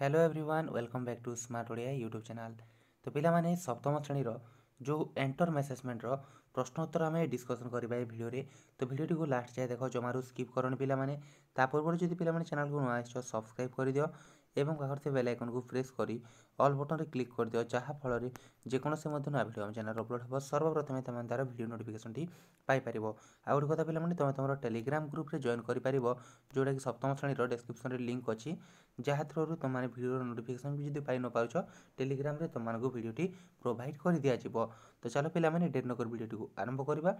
Hello everyone welcome back to smart Odia YouTube channel ତ ପିଲାମାନେ ସପ୍ତମ ଶ୍ରେଣୀର ଯେଉଁ ଏଣ୍ଟର୍ ମ୍ୟାନେଜମେଣ୍ଟର ପ୍ରଶ୍ନୋତ୍ତର ଆମେ ଡିସ୍କସନ୍ କରିବା ଏ ଭିଡ଼ିଓରେ ତ ଭିଡ଼ିଓଟିକୁ ଲାଷ୍ଟ ଯାଏ ଦେଖ ଜମାରୁ ସ୍କିପ୍ କରନି ପିଲାମାନେ ତା ପୂର୍ବରୁ ଯଦି ପିଲାମାନେ ଚ୍ୟାନେଲ୍କୁ ନୂଆ ଆସିଛ ସବସ୍କ୍ରାଇବ୍ କରିଦିଅ ଏବଂ ପାଖରେ ଥିବା ବେଲ୍ ଆଇକନ୍କୁ ପ୍ରେସ୍ କରି ଅଲ୍ ବଟନ୍ରେ କ୍ଲିକ୍ କରିଦିଅ ଯାହାଫଳରେ ଯେକୌଣସି ମଧ୍ୟ ନୂଆ ଭିଡ଼ିଓ ଆମ ଚ୍ୟାନେଲ୍ ଅପଲୋଡ଼ ହେବ ସର୍ବପ୍ରଥମେ ତୁମେ ତା'ର ଭିଡ଼ିଓ ନୋଟିଫିକେସନ୍ଟି ପାଇପାରିବ ଆଉ ଗୋଟେ କଥା ପିଲାମାନେ ତୁମେ ତୁମର ଟେଲିଗ୍ରାମ ଗ୍ରୁପ୍ରେ ଜଏନ୍ କରିପାରିବ ଯେଉଁଟାକି ସପ୍ତମ ଶ୍ରେଣୀର ଡେସ୍କ୍ରିପ୍ସନ୍ରେ ଲିଙ୍କ୍ ଅଛି ଯାହା ଥ୍ରୋରୁ ତୁମମାନେ ଭିଡ଼ିଓର ନୋଟିଫିକେସନ୍ ବି ଯଦି ପାଇନପାରୁଛ ଟେଲିଗ୍ରାମରେ ତୁମମାନଙ୍କୁ ଭିଡ଼ିଓଟି ପ୍ରୋଭାଇଡ଼ କରିଦିଆଯିବ ତ ଚାଲ ପିଲାମାନେ ଡେଟ୍ ନ କରି ଭିଡ଼ିଓଟିକୁ ଆରମ୍ଭ କରିବା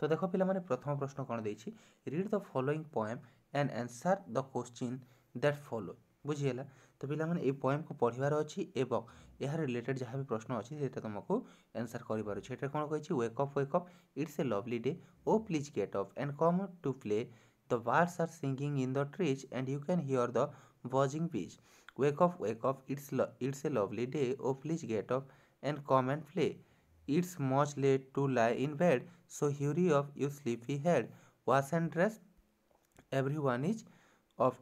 ତ ଦେଖ ପିଲାମାନେ ପ୍ରଥମ ପ୍ରଶ୍ନ କ'ଣ ଦେଇଛି read the following poem and answer the question that follow ବୁଝିଗଲା ତ ପିଲାମାନେ ଏଇ ପଏମ୍କୁ ପଢ଼ିବାର ଅଛି ଏବଂ ଏହାର ରିଲେଟେଡ଼ ଯାହା ବି ପ୍ରଶ୍ନ ଅଛି ସେଇଟା ତୁମକୁ ଆନ୍ସର୍ କରିପାରୁଛି ଏଠାରେ କ'ଣ କହିଛି wake up wake up it's a lovely day oh please get up and come to play the birds are singing in the trees and you can hear the buzzing bees wake up wake up it's it's a lovely day oh please get up and come and play it's much late to lie in bed so hurry up you sleepy head wash and dress everyone is off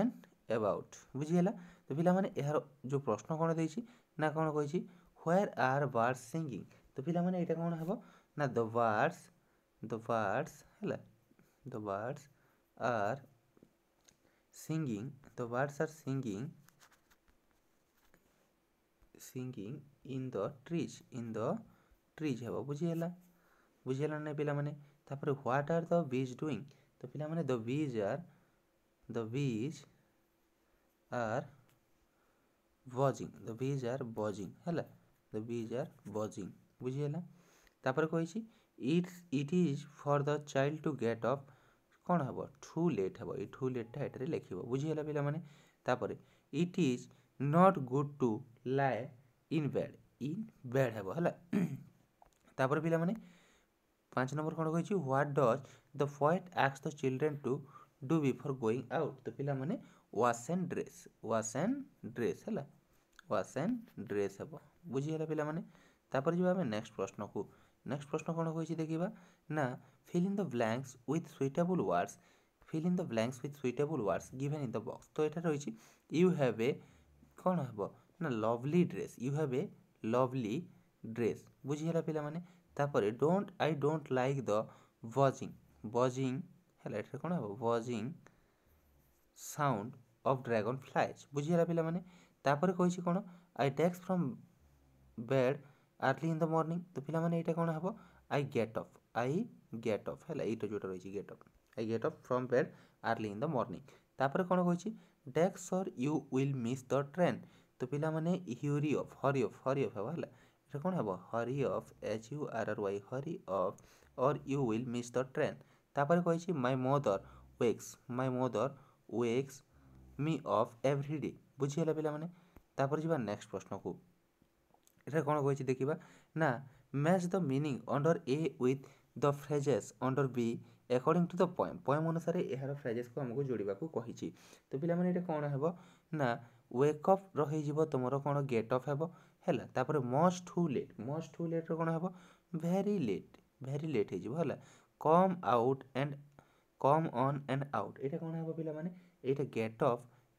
and about ବୁଝିହେଲା ତ ପିଲାମାନେ ଏହାର ଯେଉଁ ପ୍ରଶ୍ନ କ'ଣ ଦେଇଛି ନା କ'ଣ କହିଛି ହ୍ୱେର୍ ଆର୍ ବାର୍ଡସ୍ ସିଙ୍ଗିଂ ତ ପିଲାମାନେ ଏଇଟା କ'ଣ ହେବ ନା ଦ ବାର୍ଡସ୍ ଦ ବାର୍ଡସ୍ ହେଲା the birds are singing the birds are singing singing in the trees in the trees ହେବ ବୁଝିହେଲା ବୁଝିହେଲା ନା ପିଲାମାନେ ତାପରେ what are the bees doing ତ ପିଲାମାନେ ଦ ବିଜ୍ ଆର୍ ଦ ବିଜ୍ are ବଜିଂ ଦ ବିଜ୍ ଆର୍ ବଜିଂ ହେଲା ଦ ବିଜ୍ ଆର୍ ବଜିଂ ବୁଝିହେଲା ତାପରେ କହିଛି it it is for the child to get up କ'ଣ ହେବ ଠୁ ଲେଟ୍ ହେବ ଏଇ ଠୁ ଲେଟ୍ଟା ଏଠାରେ ଲେଖିବ ବୁଝିହେଲା ପିଲାମାନେ ତାପରେ it is not good to lie in bed in bed ହେବ ହେଲା ତାପରେ ପିଲାମାନେ ପାଞ୍ଚ ନମ୍ବର କ'ଣ କହିଛି ହ୍ୱାଟ୍ ଡଜ୍ ଦ ପଏଟ୍ ଆକ୍ସ the children to do before going out तो पिलाने wash and dress wash and dress है वाश एंड ड्रेस हे बुझीगला पाने तापर जी आम नेक्स्ट प्रश्न को नेक्स्ट प्रश्न कौन हो देखा ना fill in the blanks with suitable words fill in the blanks with suitable words given in the box तो यहाँ रही यू हाव ए कौन हे ना lovely dress you have a lovely dress बुझीगला पाने तापर डोंट आई डोट लाइक द बजिंग बजिंग ହେଲା ଏଠାରେ କ'ଣ ହେବ buzzing sound of dragonflies ବୁଝିହେଲା ପିଲାମାନେ ତାପରେ କହିଛି କ'ଣ I takes from bed early in the morning ତ ପିଲାମାନେ ଏଇଟା କ'ଣ ହେବ I get off I get off ହେଲା ଏଇଟା ଯେଉଁଟା ରହିଛି get off I get off from bed early in the morning ତାପରେ କ'ଣ କହିଛି ଡେକ୍ ସର୍ you will miss the train ତ ପିଲାମାନେ hurry of hurry of hurry of ହେବ ହେଲା ଏଇଟା କ'ଣ ହେବ hurry of H U R R Y hurry of or you will miss the train তারপরে କହିଛି ମାଇ ମଦର ୱେକ୍ସ ମାଇ ମଦର ୱେକ୍ସ ମି ଅଫ୍ ଏଭ୍ରି ଡେ ବୁଝିଗଲା ପିଲାମାନେ ତାପରେ ଯିବା ନେକ୍ସଟ ପ୍ରଶ୍ନକୁ ଏଠାରେ କ'ଣ କହିଛି ଦେଖିବା ନା match the meaning under A with the phrases under B according to the poem poem ଅନୁସାରେ ଏହାର ଫ୍ରେଜେସ୍କୁ ଆମକୁ ଯୋଡ଼ିବାକୁ କହିଛି ତ ପିଲାମାନେ ଏଇଟା କ'ଣ ହେବ ନା ୱେକଅପ୍ର ହେଇଯିବ ତୁମର କ'ଣ ଗେଟ୍ ଅଫ୍ ହେବ ହେଲା ତାପରେ must too late must too ଲେଟ୍ର କ'ଣ ହେବ ଭେରି ଲେଟ୍ ভেরি লেট হয়েযিব হল come out and come on and out এটা কোণ হব পিলামানে এইটা get off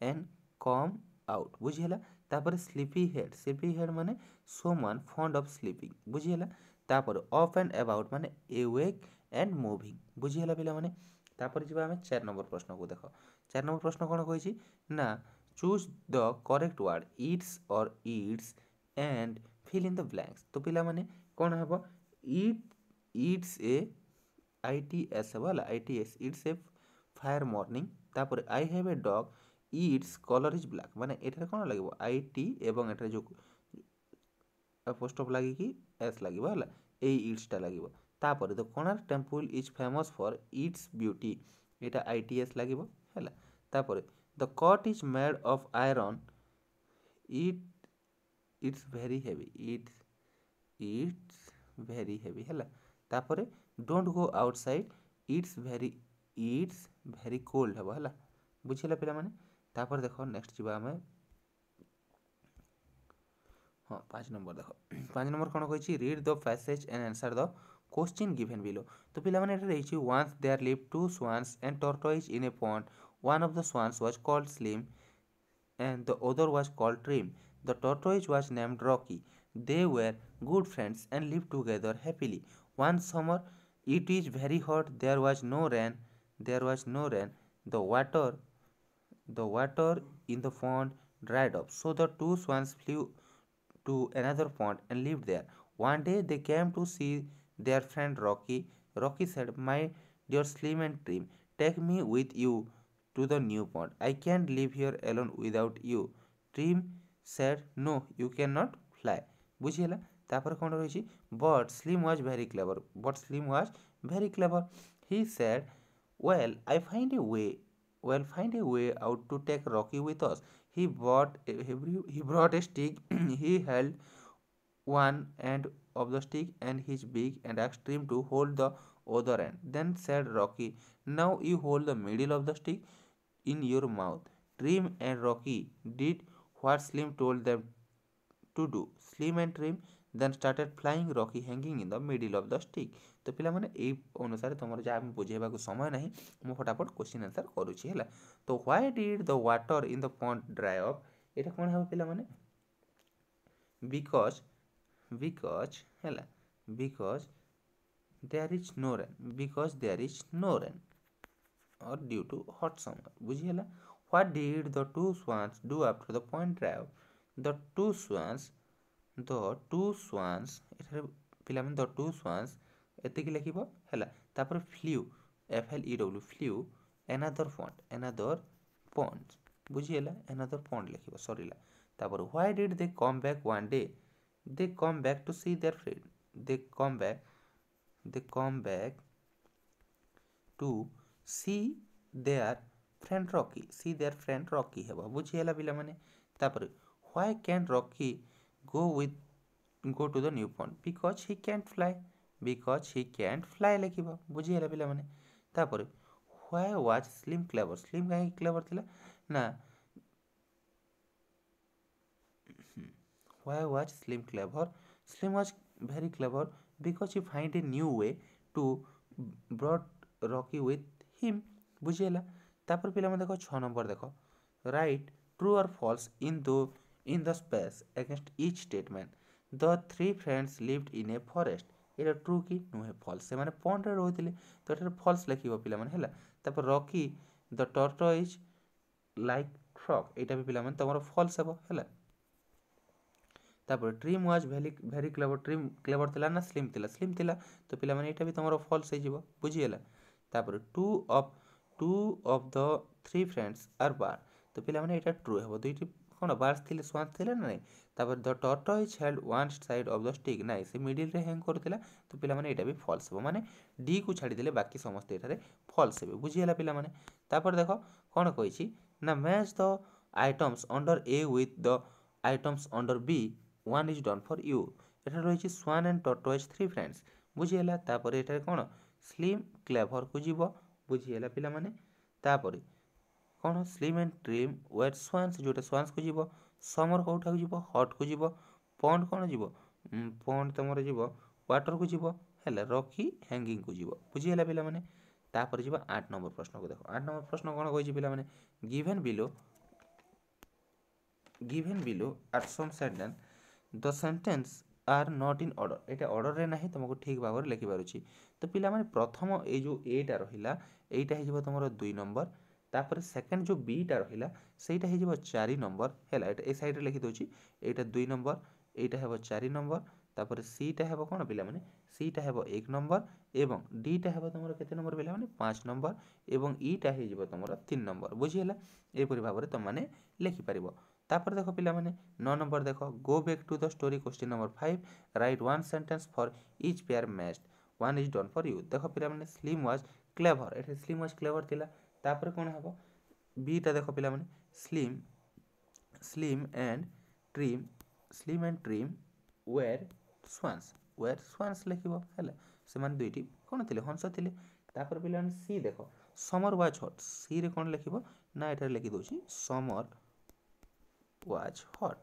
and come out বুঝিলা তারপরে স্লিপি হেড স্লিপি হেড মানে সোমান ফন্ড অফ স্লিপিং বুঝিলা তারপরে অফ এন্ড অ্যাবাউট মানে এওয়েক এন্ড মুভিং বুঝিলা পিলামানে তারপরে যা আমি চার নম্বর প্রশ্নকে দেখ চার নম্বর প্রশ্ন কোণ কইছি না choose the correct word it's or its and fill in the blanks তো পিলামানে কোণ হব it it's a I T S ball I T S it's a fire morning তারপরে I have a dog its colour is black মানে এটার କ'ଣ লাগিব আই টি ଏବଂ ଏଠାରେ ଯେଉଁ ପୋଷ୍ଟଅପ୍ ଲାଗିକି ଏସ୍ ଲାଗିବ ହେଲା ଏଇ ଇଟ୍ସଟା ଲାଗିବ ତାପରେ the Konark temple is famous for its beauty ଏଇଟା ଆଇ ଟି ଏସ୍ ଲାଗିବ ହେଲା ତାପରେ the cot is made of iron it it's very heavy it's it's very heavy ହେଲା ତାପରେ don't go outside it's very it's very cold ହେବ ହେଲା ବୁଝିହେଲା ପିଲାମାନେ ତାପରେ ଦେଖ ନେକ୍ସଟ ଯିବା ଆମେ ହଁ ପାଞ୍ଚ ନମ୍ବର ଦେଖ ପାଞ୍ଚ ନମ୍ବର କ'ଣ କହିଛି read the passage and answer the question given below तो पे रही once they are live two swans and tortoise in a pond one of the swans was called Slim and the other was called Trim the tortoise was named Rocky They were good friends and lived together happily. One summer, it is very hot. There was no rain. There was no rain. The water, the water in the pond dried up. So the two swans flew to another pond and lived there. One day they came to see their friend Rocky. Rocky said, "My dear Slim and Trim, take me with you to the new pond. I can't live here alone without you." Trim said, "No, you cannot fly. ବୁଝିହେଲା ତାପରେ କ'ଣ ରହିଛି but Slim was very clever but Slim was very clever he said well I find a way well find a way out to take Rocky with us he but he brought a stick he held one end of the stick and his beak and extreme to hold the other end. Then said Rocky, Now you hold the middle of the stick in your mouth. Trim and Rocky did what Slim told them to do Slim and Trim then started flying Rocky hanging in the middle of the stick तो पे अनुसार तुम जहाँ बुझेबा को समय ना मुझे फटाफट क्वेश्चन आंसर करुच्ची है तो why did the water in the pond dry up ये कौन है पे बिकज बिकज है because there is no rain because there is no rain और ड्यू टू हट समर बुझीगला ह्वाट डीड द टू स्वास do after the pond dry up the two swans the two swans पे the two swans एत लिखापर flew F L E W flew another pond another pond बुझीगला another fund लिख सर तापर why did they come back one day they come back to see their friend they come back they come back to see their friend Rocky see their friend Rocky हे बुझीगला पे तापर Why can't Rocky go with go to the new pond? Because he can't fly. Because he can't fly ଲେଖିବ ବୁଝିଗଲା ପିଲାମାନେ ତାପରେ why was Slim clever Slim କାହିଁକି clever ଥିଲା ନା why was slim clever slim was very clever because he find a new way to brought rocky with him बुझे तापर पे देखो छ नंबर देखो write true or false in दो in the space against each statement. The three friends lived in a forest. এটা true কি নুহে ফলস ସେମାନେ ପଣ୍ଡରେ ରହୁଥିଲେ ତ ଏଠାରେ ଫଲ୍ସ ଲେଖିବ ପିଲାମାନେ ହେଲା ତାପରେ Rocky the tortoise is like frog ଏଇଟା ବି ପିଲାମାନେ ତମର ଫଲ୍ସ ହେବ ହେଲା ତାପରେ Trim was very very clever Trim clever ଥିଲା ନା ସ୍ଲିମ୍ ଥିଲା ସ୍ଲିମ୍ ଥିଲା ତ ପିଲାମାନେ ଏଇଟା ବି ତମର ଫଲ୍ସ ହେଇଯିବ ବୁଝିଗଲା ତାପରେ two of two of the three friends are ବାର ତ ପିଲାମାନେ ଏଇଟା ଟ୍ରୁ ହେବ ଦୁଇଟି କ'ଣ ବାର୍ସ ଥିଲେ ସ୍ୱାନ୍ସ ଥିଲା ନା ନାହିଁ ତାପରେ ଦ ଟର୍ଟ tortoise held one side of the stick ନାହିଁ ସେ ମିଡ଼ିଲ୍ରେ ହ୍ୟାଙ୍ଗ୍ କରୁଥିଲା ତ ପିଲାମାନେ ଏଇଟା ବି ଫଲ୍ସ ହେବ ମାନେ ଡିକୁ ଛାଡ଼ିଦେଲେ ବାକି ସମସ୍ତେ ଏଠାରେ ଫଲ୍ସ ହେବେ ବୁଝିଗଲା ପିଲାମାନେ ତାପରେ ଦେଖ କ'ଣ କହିଛି ନା match the items under A with the items under B one is done for you ଏଠାରେ ରହିଛି ସ୍ୱାନ୍ ଆଣ୍ଡ ଟର୍ଟ ଟର୍ଟଏଜ୍ ଥ୍ରୀ ଫ୍ରେଣ୍ଡସ୍ ବୁଝିଗଲା ତାପରେ ଏଠାରେ କ'ଣ ସ୍ଲିମ୍ କ୍ଲେଭର୍କୁ ଯିବ ବୁଝିଗଲା ପିଲାମାନେ ତାପରେ କ'ଣ Slim and Trim wet swans ଯେଉଁଟା ସ୍ୱାନ୍ସକୁ ଯିବ ସମର କେଉଁଠାକୁ ଯିବ ହଟ୍କୁ ଯିବ ପଣ୍ଡ କ'ଣ ଯିବ ପଣ୍ଡ ତୁମର ଯିବ ୱାଟର୍କୁ ଯିବ ହେଲା ରକି ହ୍ୟାଙ୍ଗିଙ୍ଗକୁ ଯିବ ବୁଝିହେଲା ପିଲାମାନେ ତାପରେ ଯିବ ଆଠ ନମ୍ବର ପ୍ରଶ୍ନକୁ ଦେଖ ଆଠ ନମ୍ବର ପ୍ରଶ୍ନ କ'ଣ କହିଛି ପିଲାମାନେ given below given below at some sentence the sentence are not in order ଏଇଟା ଅର୍ଡ଼ରରେ ନାହିଁ ତୁମକୁ ଠିକ୍ ଭାବରେ ଲେଖିପାରୁଛି ତ ପିଲାମାନେ ପ୍ରଥମ ଏଇ ଯେଉଁ ଏଇଟା ରହିଲା ଏଇଟା ହେଇଯିବ ତୁମର ଦୁଇ ନମ୍ବର ତାପରେ ସେକେଣ୍ଡ ଯେଉଁ ବିଟା ରହିଲା ସେଇଟା ହେଇଯିବ ଚାରି ନମ୍ବର ହେଲା ଏଇଟା ଏ ସାଇଡ଼ରେ ଲେଖିଦେଉଛି ଏଇଟା ଦୁଇ ନମ୍ବର ଏଇଟା ହେବ ଚାରି ନମ୍ବର ତାପରେ ସିଟା ହେବ କ'ଣ ପିଲାମାନେ ସିଟା ହେବ ଏକ ନମ୍ବର ଏବଂ ଡିଟା ହେବ ତୁମର କେତେ ନମ୍ବର ପିଲାମାନେ ପାଞ୍ଚ ନମ୍ବର ଏବଂ ଇଟା ହେଇଯିବ ତୁମର ତିନି ନମ୍ବର ବୁଝିହେଲା ଏହିପରି ଭାବରେ ତୁମମାନେ ଲେଖିପାରିବ ତାପରେ ଦେଖ ପିଲାମାନେ ନଅ ନମ୍ବର ଦେଖ go back to the story question number five write one sentence for each pair match one is done for you ଦେଖ ପିଲାମାନେ ସ୍ଲିମ୍ ୱାଜ୍ କ୍ଲେଭର୍ ଏଠି ସ୍ଲିମ୍ ୱାଜ୍ କ୍ଲେଭର୍ ଥିଲା তাপরে কোণ হব বিটা দেখ পিলামানে Slim Slim and Trim Slim and Trim were swans were swans লেখিব হ্যাঁ সে দুইটি কোণ লে হংস লে তাপরে পিলামানে সি দেখ সমর ওয়াচ হট সি রে কোণ লেখিব না এটার লেখি দেছি summer was hot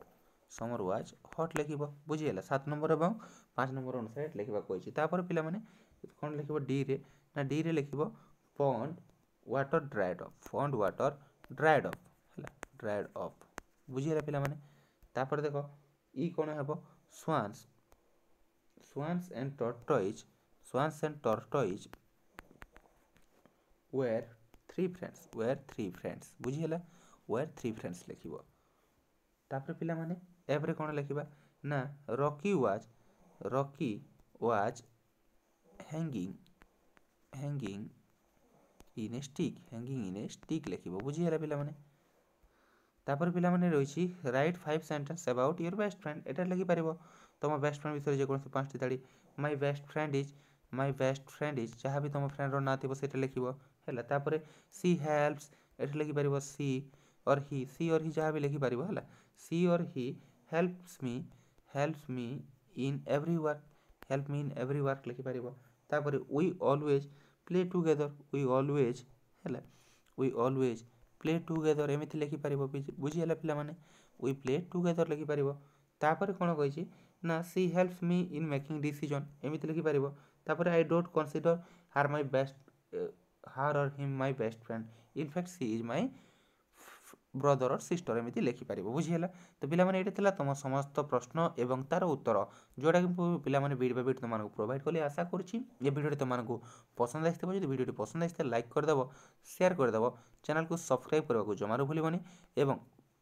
summer was hot लिख बुझीगला सात नंबर और पाँच नंबर अनुसार लिखा कही तापर पे कौन लिख डी रे ना डी रे लिख pond water dried off pond water dried off ହେଲା ଡ୍ରାଏଡ୍ ଅଫ୍ ବୁଝିଗଲା ପିଲାମାନେ ତାପରେ ଦେଖ ଇ କ'ଣ ହେବ ସ୍ୱାନ୍ସ swans and tortoise swans and tortoise were three friends were three friends बुझीगला were three friends लिखिब तापर पिला माने एवरे कोन लिखिबा ना Rocky was Rocky was hanging hanging in a stick hanging in a stick लिख बुझीगला पाने तापर पे रही write five sentence about your best friend एटार लिखि पार तुम बेस्ट फ्रेंड विषय जो पांच टाड़ी my best friend is my best friend is जहाँ भी तुम फ्रेंड रहा थोड़ा लिख है सी हेल्पस ये लिखिप सी और हि सी और हि जहाँ भी लिखिपार है सी और he helps me helps me in every work help me in every work लिखिपार always play together we always ହେଲା ୱି ଅଲୱେଜ୍ ପ୍ଲେ ଟୁଗେଦର୍ ଏମିତି ଲେଖିପାରିବ ବୁଝିହେଲା ପିଲାମାନେ ୱି ପ୍ଲେ ଟୁଗେଦର୍ ଲେଖିପାରିବ ତାପରେ କ'ଣ କହିଛି ନା she helps me in making decision ଏମିତି ଲେଖିପାରିବ ତାପରେ ଆଇ ଡୋଣ୍ଟ କନସିଡ଼ର୍ ହାର୍ my best her or him my best friend in fact she is my brother or sister ଏମିତି ଲେଖିପାରିବ ବୁଝିହେଲା ତ ପିଲାମାନେ ଏଇଟା ଥିଲା ତୁମ ସମସ୍ତ ପ୍ରଶ୍ନ ଏବଂ ତା'ର ଉତ୍ତର ଯେଉଁଟାକି ମୁଁ ପିଲାମାନେ ବିଟ୍ ବାଇ ବିଟ୍ ତୁମମାନଙ୍କୁ ପ୍ରୋଭାଇଡ଼ କଲି ଆଶା କରୁଛି ଏ ଭିଡ଼ିଓଟି ତୁମମାନଙ୍କୁ ପସନ୍ଦ ଆସିଥିବ ଯଦି ଭିଡ଼ିଓଟି ପସନ୍ଦ ଆସିଥିବ ଲାଇକ୍ କରିଦେବ ସେୟାର କରିଦେବ ଚ୍ୟାନେଲକୁ ସବସ୍କ୍ରାଇବ୍ କରିବାକୁ ଜମାରୁ ଭୁଲିବନି ଏବଂ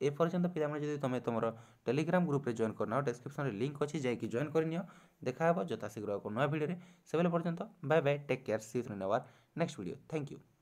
ଏପର୍ଯ୍ୟନ୍ତ ପିଲାମାନେ ଯଦି ତୁମେ ତୁମର ଟେଲିଗ୍ରାମ ଗ୍ରୁପରେ ଜଏନ୍ କରିନାଅ ଡେସ୍କ୍ରିପସନରେ ଲିଙ୍କ୍ ଅଛି ଯାଇକି ଜଏନ୍ କରିନିଅ ଦେଖାହେବ ଯଥାଶୀଘ୍ର ଏକ ନୂଆ ଭିଡ଼ିଓରେ ସେବେଲେ ପର୍ଯ୍ୟନ୍ତ bye bye take care see ଥ୍ରୀ ନେୱାର ନେକ୍ସଟ ଭିଡ଼ିଓ ଥ୍ୟାଙ୍କ ୟୁ